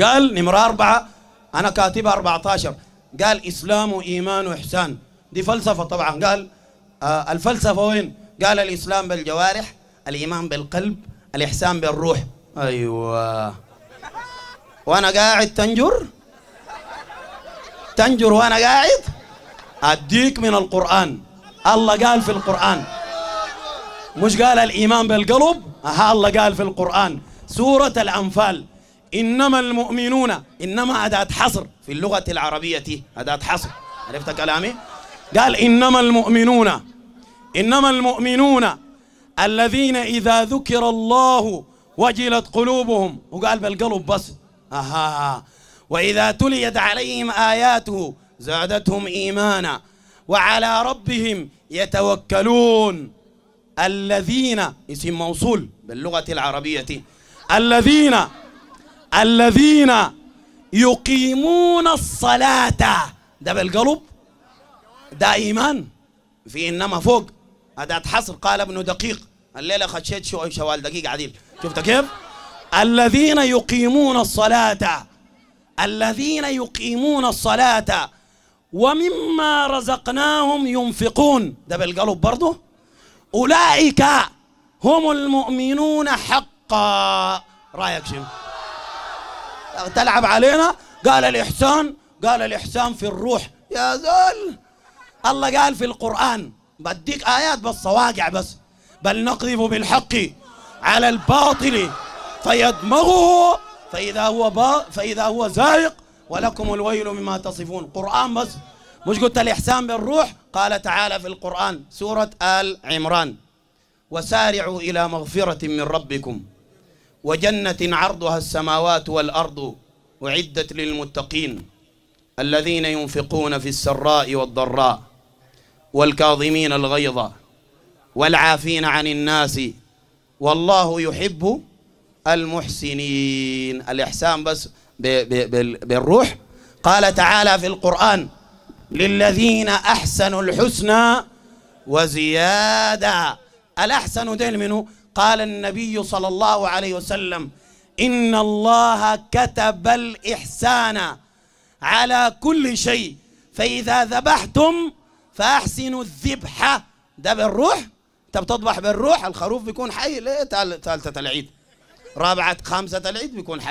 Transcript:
قال نمرة أربعة أنا كاتبها 14 قال إسلام وإيمان وإحسان دي فلسفة طبعا قال آه الفلسفة وين؟ قال الإسلام بالجوارح الإيمان بالقلب الإحسان بالروح أيوة وأنا قاعد تنجر تنجر وأنا قاعد أديك من القرآن الله قال في القرآن مش قال الإيمان بالقلب أها الله قال في القرآن سورة الأنفال إنما المؤمنون إنما أداة حصر في اللغة العربية أداة حصر عرفت كلامي؟ قال إنما المؤمنون إنما المؤمنون الذين إذا ذكر الله وجلت قلوبهم وقال بالقلب بس أها وإذا تليت عليهم آياته زادتهم إيمانا وعلى ربهم يتوكلون الذين اسم موصول باللغة العربية الذين الذين يقيمون الصلاة ده بالقلب ده إيمان في إنما فوق أداة حصر قال ابن دقيق الليلة خشيت شو شوال دقيق عديل شفت كيف الذين يقيمون الصلاة الذين يقيمون الصلاة ومما رزقناهم ينفقون ده بالقلب برضه أولئك هم المؤمنون حقا رأيك شنو تلعب علينا قال الإحسان قال الإحسان في الروح يا زول الله قال في القرآن بديك آيات بس واقع بس بل نقذف بالحق على الباطل فيدمغه فإذا هو با فإذا هو زايق ولكم الويل مما تصفون قرآن بس مش قلت الإحسان بالروح قال تعالى في القرآن سورة آل عمران وسارعوا إلى مغفرة من ربكم وجنة عرضها السماوات والأرض أعدت للمتقين الذين ينفقون في السراء والضراء والكاظمين الغيظ والعافين عن الناس والله يحب المحسنين الإحسان بس بالروح قال تعالى في القرآن للذين أحسنوا الحسنى وزيادة الأحسن دين منه قال النبي صلى الله عليه وسلم إن الله كتب الإحسان على كل شيء فإذا ذبحتم فأحسنوا الذبحة ده بالروح أنت بتذبح بالروح الخروف بيكون حي ليه ثالثة العيد رابعة خامسة العيد بيكون حي